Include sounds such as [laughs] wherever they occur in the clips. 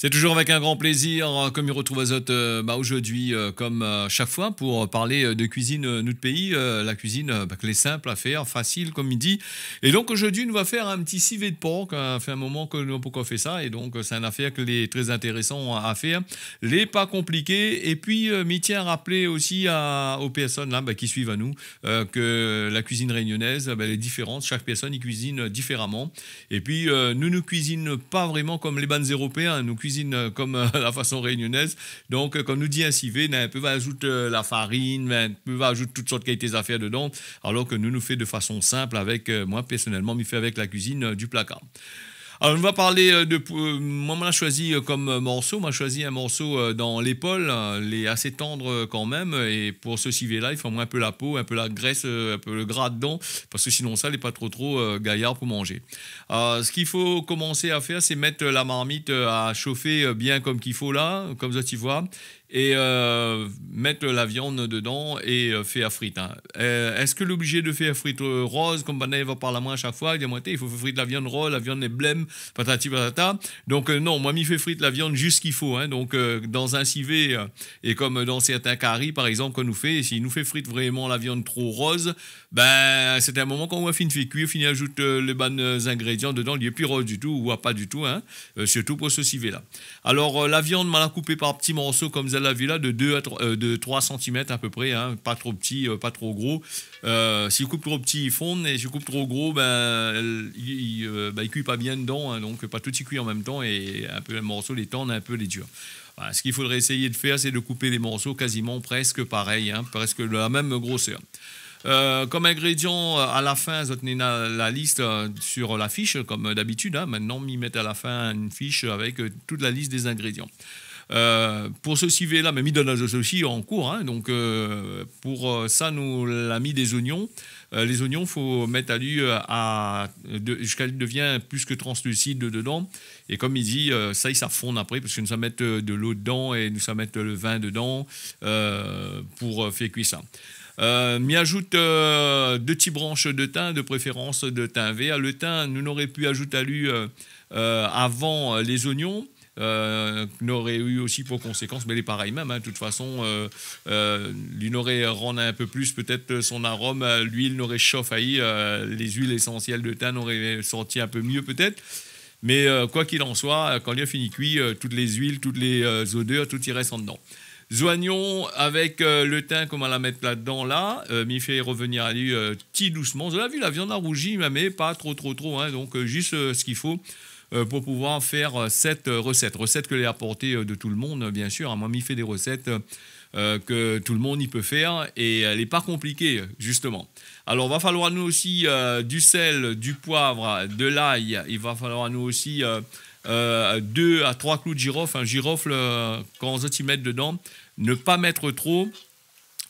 C'est toujours avec un grand plaisir euh, comme il retrouve Azote euh, bah, aujourd'hui, euh, comme chaque fois, pour parler de cuisine notre pays, la cuisine bah, est les simples à faire, facile comme il dit. Et donc aujourd'hui, nous va faire un petit civet de porc. Hein. Ça fait un moment que nous pourquoi fait ça. Et donc c'est une affaire qui est très intéressant à faire, n'est pas compliquée Et puis m'y tient à rappeler aussi aux personnes là bah, qui suivent à nous que la cuisine réunionnaise bah, elle est différente. Chaque personne y cuisine différemment. Et puis nous ne cuisine pas vraiment comme les bannes européens. Nous euh, comme euh, [laughs] la façon réunionnaise. Donc, euh, comme nous dit un civet, un peu va ajouter la farine, un peu va ajouter toutes sortes de qualités d'affaires dedans, alors que nous nous fait de façon simple avec, moi personnellement, mais fait avec la cuisine du placard. Alors, on va parler euh, de. Euh, moi, on a choisi euh, comme morceau. On choisi un morceau dans l'épaule. Il est assez tendre quand même. Et pour ce CV-là, il faut un peu la peau, un peu la graisse, un peu le gras dedans. Parce que sinon, ça, n'est pas trop, trop gaillard pour manger. ce qu'il faut commencer à faire, c'est mettre la marmite à chauffer bien comme qu'il faut là, comme vous tu vois et euh, mettre la viande dedans et euh, faire à frites. Hein. Euh, est-ce que l'obligé de faire frites rose, comme Banane va par la moi à chaque fois, il il faut faire frites la viande rose, la viande est blême, patati patata. Donc non, moi, il fait frites la viande juste qu'il faut. Hein. Donc dans un civet, et comme dans certains caries, par exemple, qu'on nous fait, s'il nous fait frites vraiment la viande trop rose, ben c'est un moment qu'on va finir fini cuire, finir ajoute les bons ingrédients dedans, il n'est plus rose du tout, ou pas du tout, hein. surtout pour ce civet-là. Alors la viande, mal coupée par petits morceaux comme ça, de 2 à 3, euh, de 3 cm à peu près, hein. pas trop petit, euh, pas trop gros. Euh, si coupe trop petit, il fondent, et si je coupe trop gros, ben, ils euh, ne ben, pas bien dedans, hein, donc pas tout y cuit en même temps, et un peu les morceaux, les tendres, un peu les durs. ce qu'il faudrait essayer de faire, c'est de couper les morceaux quasiment presque pareil, hein, presque de la même grosseur. comme ingrédient, à la fin, vous tenez la, liste sur la fiche, comme d'habitude. Maintenant, ils mettent à la fin une fiche avec toute la liste des ingrédients. Euh, pour ce civet-là, mais il donne aussi en cours. Hein. donc, euh, pour euh, ça, nous l'a mis des oignons. les oignons, faut mettre à l'huile à, jusqu'à ce devienne plus que translucide dedans. Et comme il dit, ça, ça fond après, parce que nous ça mettre de l'eau dedans et nous ça mettre le vin dedans pour faire cuire ça. Euh, m'y ajoute deux petites branches de thym, de préférence de thym vert. Le thym, nous n'aurait pu ajouter à l'huile avant les oignons n'aurait euh, eu aussi pour conséquence, mais elle est pareille même, hein. de toute façon, euh, n'aurait euh, rendu un peu plus peut-être son arôme, l'huile n'aurait chauffé, euh, les huiles essentielles de thym n'auraient sorti un peu mieux peut-être. Mais quoi qu'il en soit, quand il a fini cuit, toutes les huiles, toutes les odeurs, tout y reste en dedans. soignons avec le thym, comment la mettre là-dedans là. là. fait revenir à lui petit doucement. Vous avez vu, la viande a rougi, mais pas trop, trop, trop. Hein. donc, juste ce qu'il faut. Euh, pour pouvoir faire euh, cette euh, recette. Recette que les apportée de tout le monde, bien sûr. Hein, moi, il fait des recettes que tout le monde y peut faire et elle n'est pas compliquée, justement. Alors, il va falloir nous aussi du sel, du poivre, de l'ail. Il va falloir nous aussi deux à trois clous de girofle. Un girofle, quand on se y mettre dedans, ne pas mettre trop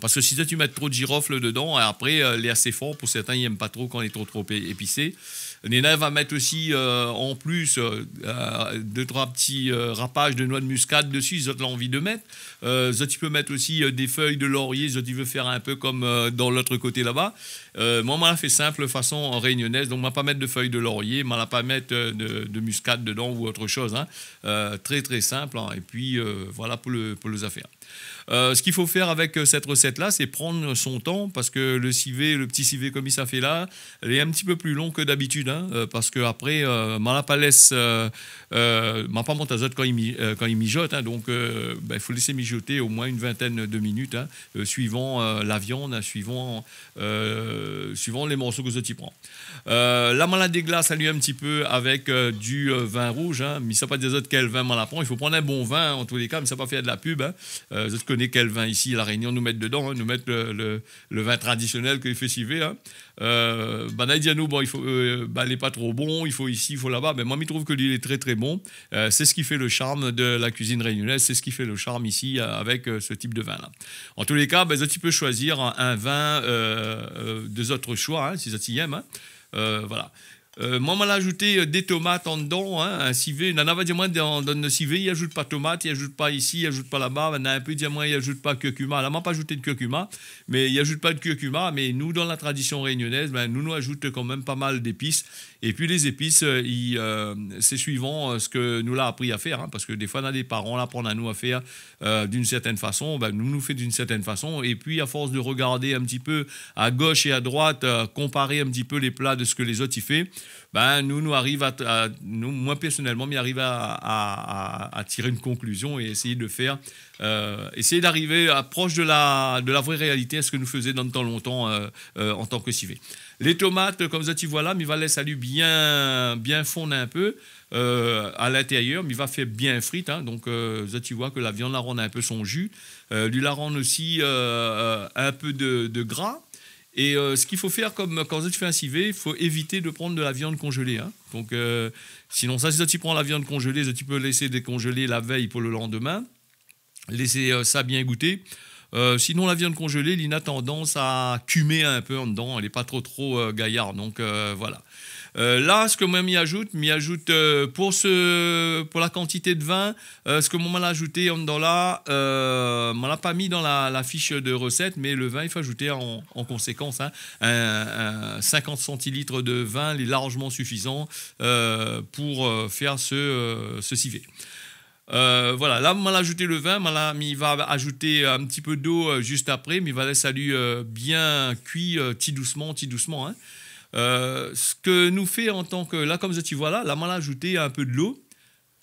parce que si toi, tu mets trop de girofle dedans, après, il euh, est assez fort. pour certains, ils n'aiment pas trop quand il est trop, trop épicé. Nena va mettre aussi, euh, en plus, euh, deux, trois petits rapages de noix de muscade dessus. tu ont envie de mettre. ça, tu peux mettre aussi des feuilles de laurier. Ça, tu veux faire un peu comme dans l'autre côté là-bas. moi, on l'a fait simple façon réunionnaise. Donc, on ne pas mettre de feuilles de laurier. On ne pas mettre de, muscade dedans ou autre chose. Hein. très, très simple. Hein. Et puis, voilà pour, le, pour les affaires. Euh, ce qu'il faut faire avec euh, cette recette-là, c'est prendre son temps parce que le civet, le petit civet comme il s'est fait là, il est un petit peu plus long que d'habitude hein, euh, parce que après, euh, Malapalès, euh, euh, quand il, quand il mijote, hein, donc il ben, faut laisser mijoter au moins une vingtaine de minutes, hein, suivant la viande, suivant, suivant les morceaux que tu prends. la malade glace glaces, lui un petit peu avec du vin rouge, mais ça pas des autres quel vin prend. Il faut prendre un bon vin en tous les cas, mais ça pas faire de la pub. Euh, « Vous je quel vin ici, La Réunion, nous mettre dedans, hein, nous mettre le, vin traditionnel que fait festivés. Hein. Euh, bah, bon, il faut, n'est euh, bah, pas trop bon, il faut ici, il faut là-bas. Mais moi, je trouve que il est très, très bon. Euh, c'est ce qui fait le charme de la cuisine réunionnaise, c'est ce qui fait le charme ici avec ce type de vin-là. En tous les cas, vous ben, tu choisir un, vin, deux autres choix, hein, si ça t'y aime. Hein. voilà. Euh, moi, on ajouté euh, des tomates en dedans, hein, un civet. Il n'y en pas dans, dans le civet, il ajoute pas tomates, il ajoute pas ici, il ajoute pas là-bas. Il a un peu moi, il ajoute pas de curcuma. Elle on pas ajouté de curcuma, mais il ajoute pas de curcuma. Mais nous, dans la tradition réunionnaise, ben, nous nous ajoute quand même pas mal d'épices. Et puis les épices, euh, euh, c'est suivant euh, ce que nous l'a appris à faire, hein, parce que des fois, on a des parents apprennent à nous à faire d'une certaine façon, ben, nous nous fait d'une certaine façon. Et puis, à force de regarder un petit peu à gauche et à droite, comparer un petit peu les plats de ce que les autres y font, ben, nous, nous arrive à, nous, moi personnellement, m'y arrive à, à, tirer une conclusion et essayer de faire, euh, essayer d'arriver à proche de la, de la vraie réalité, à ce que nous faisions dans le temps longtemps euh, euh, en tant que civet. Les tomates, comme ça, tu vois là, mais va laisser lui bien, bien fondre un peu. à l'intérieur, mais il va faire bien frites. Hein. donc, vous tu vois que la viande la rend un peu son jus. lui la rend aussi un peu de, de gras. Et euh, ce qu'il faut faire, comme quand tu fais un civet, il faut éviter de prendre de la viande congelée. Hein. Donc, euh, sinon, ça, si tu prends la viande congelée, tu peux laisser décongeler la veille pour le lendemain. Laisser euh, ça bien goûter. sinon, la viande congelée, elle a tendance à cumer un peu en dedans. Elle n'est pas trop, trop gaillarde. Donc, voilà. Euh, là, ce que moi m'y ajoute, m'y ajoute euh, pour, pour la quantité de vin, euh, ce que moi m'a ajouté en dedans là, m'en l'a pas mis dans la, fiche de recette, mais le vin, il faut ajouter en, conséquence. 50 hein, centilitres de vin est largement suffisant pour faire ce, ce civet. voilà, là, on a ajouté le vin, il va ajouter un petit peu d'eau juste après, mais il va laisser lui bien cuit, petit doucement, petit doucement. Hein. Euh, ce que nous fait en tant que, là comme tu vois là, la mal ajouté un peu de l'eau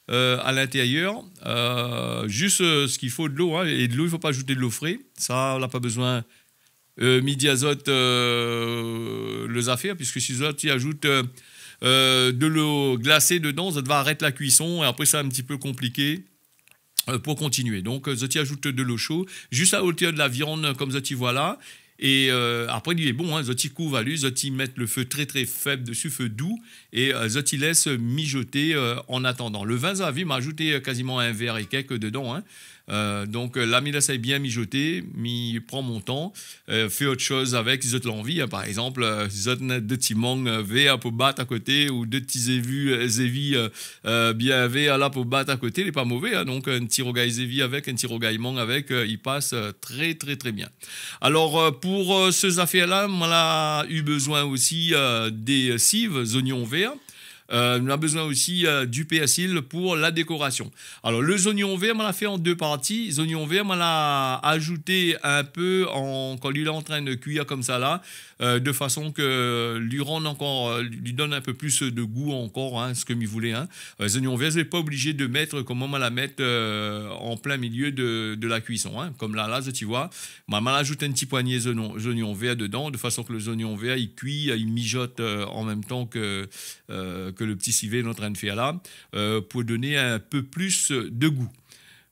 euh, à l'intérieur, euh, juste ce qu'il faut de l'eau, hein, et de l'eau il ne faut pas ajouter de l'eau frais, ça on n'a pas besoin, midi azote le zafir, puisque si tu ajoutes de l'eau glacée dedans, ça va arrêter la cuisson, et après c'est un petit peu compliqué, pour continuer. Donc, vous y ajoute de l'eau chaude, juste à hauteur de la viande, comme vous t'y vois là, et euh, après, il est bon, hein, à lui, Zoti met le feu très très faible dessus, feu doux, et euh, laisse mijoter euh, en attendant. Le vin vie m'a ajouté euh, quasiment un verre et quelques dedans. Hein. Euh, donc donc euh, l'amylase est bien mijotée, mi prend mon temps, euh, fait autre chose avec, ils ont l'envie. Hein, par exemple, ils ont deux petits mangues V à battre à côté ou deux petits zévis bien V à la battre à côté, il n'est pas mauvais. Hein, donc un petit rogaï zévi avec, un petit rogaï mangue avec, il passe très très très bien. Alors pour ces affaires-là, on a eu besoin aussi des cives, oignons verts. Euh, on a besoin aussi euh, du persil pour la décoration. Alors, le oignons verts, on l'a fait en deux parties. Les oignons verts, on l'a ajouté un peu en, quand il est en train de cuire comme ça là. Euh, de façon que lui encore, euh, lui donne un peu plus de goût encore, hein, ce que vous voulait. Les hein. oignons euh, verts, n'êtes pas obligé de mettre, comme on la mettre en plein milieu de, la cuisson. Hein. Comme là, là, tu vois, bah, maman ajoute un petit poignet d'oignons verts dedans, de façon que les oignons verts, ils cuit, mijotent mijote en même temps que, que le petit civet est en train de faire là, pour donner un peu plus de goût.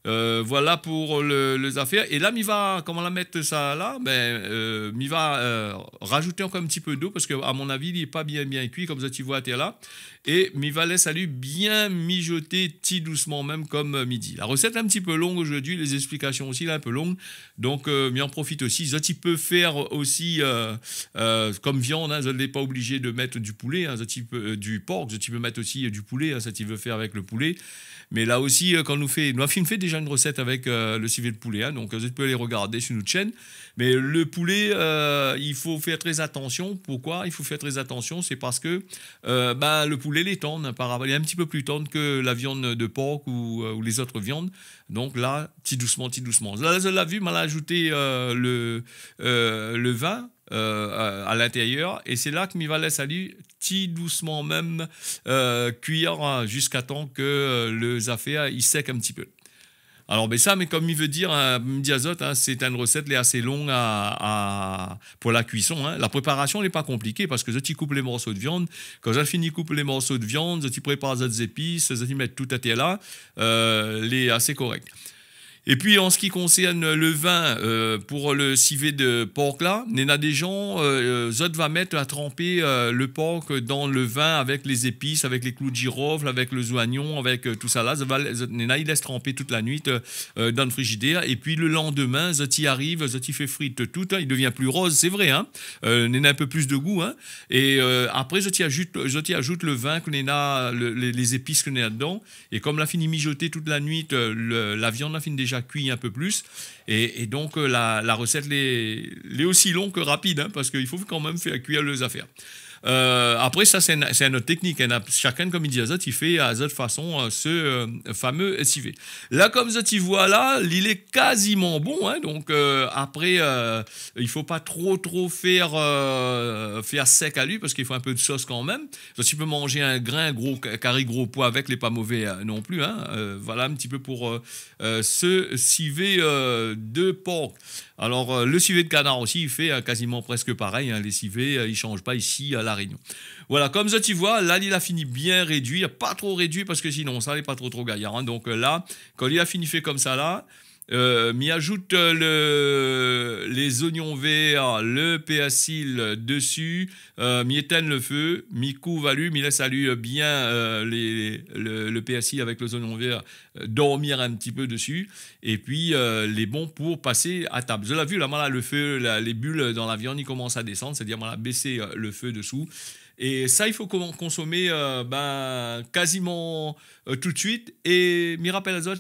Euh, voilà pour les affaires. Et là, va. comment la mettre ça là ben, euh, Miva, euh, rajouter encore un petit peu d'eau parce qu'à mon avis, il n'est pas bien, bien cuit. Comme ça, tu vois, tu es là et mi ça salut bien mijoter ti doucement même comme euh, midi. La recette est un petit peu longue aujourd'hui, les explications aussi là, un peu longue donc euh, m'y en profite aussi. Je tu peut faire aussi euh, euh, comme viande, hein, vous n'êtes pas obligé de mettre du poulet, hein, du porc, tu pouvez mettre aussi du poulet, hein, ça tu veux faire avec le poulet. Mais là aussi, quand nous fait, nous film fait déjà une recette avec le civet de poulet, hein. donc vous pouvez aller regarder sur notre chaîne. Mais le poulet, il faut faire très attention. Pourquoi Il faut faire très attention, c'est parce que bah, le poulet les tendre, par rapport. Elle est un petit peu plus tendre que la viande de porc euh, ou, les autres viandes. Donc là, petit doucement, petit doucement. Là, la vue m'a ajouté euh, le, euh, le vin. à, l'intérieur. Et c'est là que laisser salut petit doucement même cuire hein, jusqu'à temps que le zafia il sec un petit peu. Alors, ben ça, mais comme il veut dire, un hein, diazote, hein, c'est une recette elle est assez longue pour la cuisson. Hein. La préparation n'est pas compliquée parce que je t'y coupe les morceaux de viande. Quand j'ai fini coupe les morceaux de viande, je t'y prépare les épices, je t'y mets tout à tes là. Euh, les assez correct. Et puis en ce qui concerne le vin euh, pour le civet de porc là, Nena des gens, euh, euh va mettre à tremper euh, le porc dans le vin avec les épices, avec les clous de girofle, avec le zoignon, avec tout ça là. Il il laisse tremper toute la nuit dans le frigidaire. Et puis le lendemain, Zot y arrive, Zot y fait frite tout, hein, il devient plus rose, c'est vrai. Hein un peu plus de goût. Hein et après, Zot y ajoute, ajoute le vin, que les, épices que y a dedans. Et comme l'a fini mijoter toute la nuit, la viande a fini déjà cuit un peu plus. Et, donc, euh, la, recette, est aussi longue que rapide, hein, parce qu'il faut quand même faire cuire les affaires. Euh, après, ça, c'est une, autre technique. Chacun, comme il dit à Zot, il fait à Zot façon euh, ce euh, fameux SIV. Là, comme Zot, il voit là, il est quasiment bon. Hein. donc, après, il faut pas trop, trop faire, faire sec à lui parce qu'il faut un peu de sauce quand même. Zot, il peut manger un grain, gros carré, gros poids avec, n'est pas mauvais non plus. Hein. voilà un petit peu pour ce SIV de porc. Alors, euh, le civet de canard aussi, il fait euh, quasiment presque pareil. Hein, les civets, euh, ils ne changent pas ici à La Réunion. Voilà, comme ça, tu vois, là, il a fini bien réduit. Pas trop réduit parce que sinon, ça n'est pas trop trop gaillard. Hein. Donc là, quand il a fini fait comme ça, là, euh, m'y ajoute euh, les oignons verts, le péacil dessus, euh, m'y le feu, m'y couvre à lui, m'y laisse à lui bien euh, le, le, avec les oignons verts dormir un petit peu dessus, et puis les bons pour passer à table. Je l'ai vu, là, là le feu, les bulles dans la viande, ils commencent à descendre, c'est-à-dire, voilà, baisser le feu dessous. Et ça, il faut consommer euh, ben, quasiment euh, tout de suite. Et les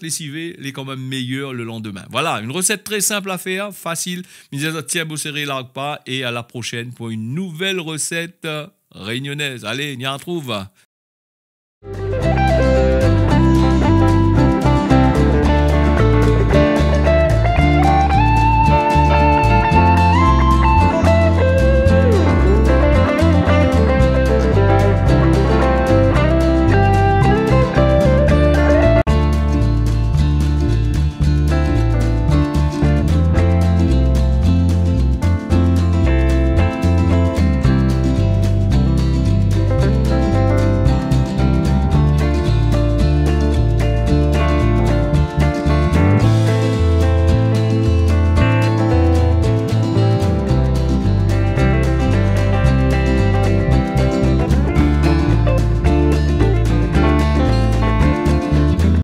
les il les quand même meilleur le lendemain. Voilà, une recette très simple à faire, facile. Mirapellazote, tiens, serré, largue Et à la prochaine pour une nouvelle recette euh, réunionnaise. Allez, on y retrouve.